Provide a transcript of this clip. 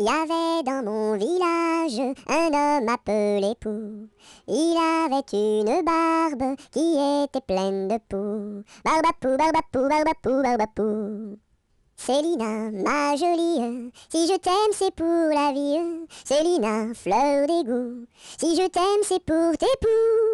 Il y avait dans mon village un homme appelé Pou. Il avait une barbe qui était pleine de pou. Barbe à Pou, barbe à Pou, barbe à Pou, barbe à Pou. Célina, ma jolie, si je t'aime c'est pour la vie. Célina, fleur d'égout, si je t'aime c'est pour tes poux.